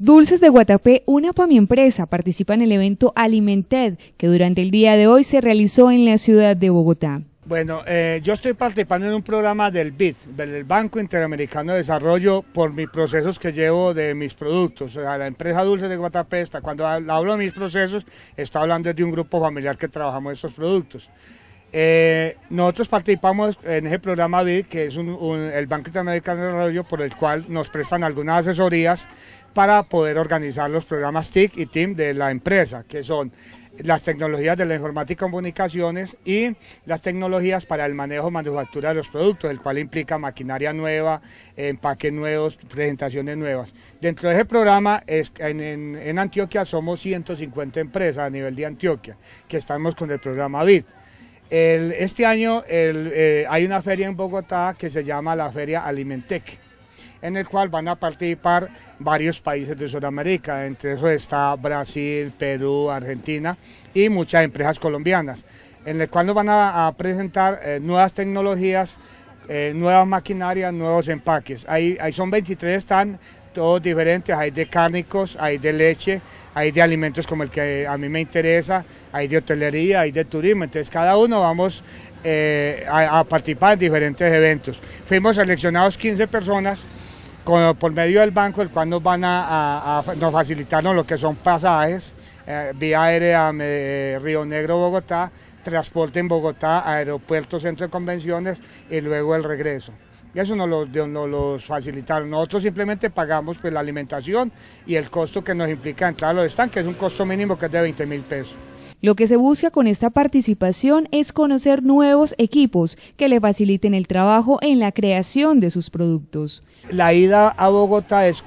Dulces de Guatapé, una para mi empresa, participa en el evento Alimented, que durante el día de hoy se realizó en la ciudad de Bogotá. Bueno, eh, yo estoy participando en un programa del BID, del Banco Interamericano de Desarrollo, por mis procesos que llevo de mis productos. O sea, la empresa Dulces de Guatapé, está, cuando hablo de mis procesos, está hablando de un grupo familiar que trabajamos esos productos. Eh, nosotros participamos en ese programa BID, que es el Banco Interamericano de Desarrollo, por el cual nos prestan algunas asesorías para poder organizar los programas TIC y TIM de la empresa, que son las tecnologías de la informática y comunicaciones y las tecnologías para el manejo manufactura de los productos, el cual implica maquinaria nueva, empaques nuevos, presentaciones nuevas. Dentro de ese programa, es, en, en Antioquia somos 150 empresas a nivel de Antioquia, que estamos con el programa BID este año eh, hay una feria en Bogotá que se llama la Feria Alimentec, en el cual van a participar varios países de Sudamérica, entre eso está Brasil, Perú, Argentina y muchas empresas colombianas, en el cual nos van a, presentar eh, nuevas tecnologías eh, nuevas maquinarias, nuevos empaques. ahí son 23 están todos diferentes, hay de cárnicos, hay de leche, hay de alimentos como el que a mí me interesa, hay de hotelería, hay de turismo, entonces cada uno vamos eh, a, participar en diferentes eventos. Fuimos seleccionados 15 personas por medio del banco, el cual nos van a, nos facilitarnos lo que son pasajes, eh, vía aérea eh, Río Negro, Bogotá, transporte en Bogotá, aeropuerto, centro de convenciones y luego el regreso y Eso nos lo, los facilitaron. Nosotros simplemente pagamos pues, la alimentación y el costo que nos implica entrar a los estanques, es un costo mínimo que es de 20 mil pesos. Lo que se busca con esta participación es conocer nuevos equipos que le faciliten el trabajo en la creación de sus productos. La ida a Bogotá es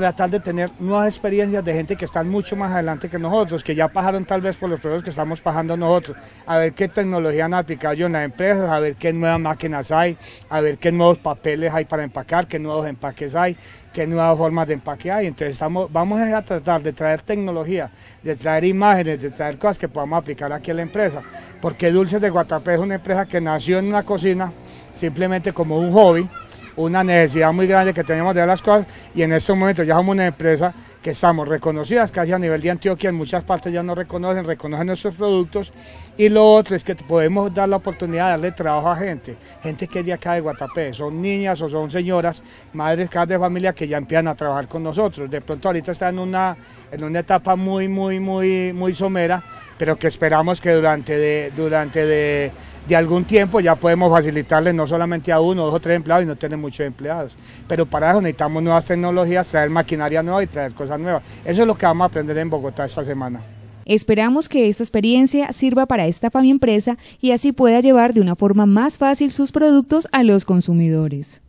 tratar de tener nuevas experiencias de gente que están mucho más adelante que nosotros, que ya pasaron tal vez por los problemas que estamos pasando nosotros, a ver qué tecnología han aplicado en las empresas, a ver qué nuevas máquinas hay, a ver qué nuevos papeles hay para empacar, qué nuevos empaques hay, qué nuevas formas de empaque hay. Entonces vamos a tratar de traer tecnología, de traer imágenes, de traer cosas que podamos aplicar aquí a la empresa, porque Dulces de Guatapé es una empresa que nació en una cocina simplemente como un hobby, una necesidad muy grande que tenemos de las cosas y en estos momentos ya somos una empresa estamos reconocidas casi a nivel de Antioquia, en muchas partes ya nos reconocen, reconocen nuestros productos. Y lo otro es que podemos dar la oportunidad de darle trabajo a gente, gente que es de acá de Guatapé, son niñas o son señoras, madres casas de familia que ya empiezan a trabajar con nosotros. De pronto ahorita está en una, en una etapa muy, muy, muy, muy somera, pero que esperamos que durante durante de, algún tiempo ya podemos facilitarle no solamente a uno, dos o tres empleados y no tener muchos empleados. Pero para eso necesitamos nuevas tecnologías, traer maquinaria nueva y traer cosas eso es lo que vamos a aprender en Bogotá esta semana. Esperamos que esta experiencia sirva para esta familia empresa y así pueda llevar de una forma más fácil sus productos a los consumidores.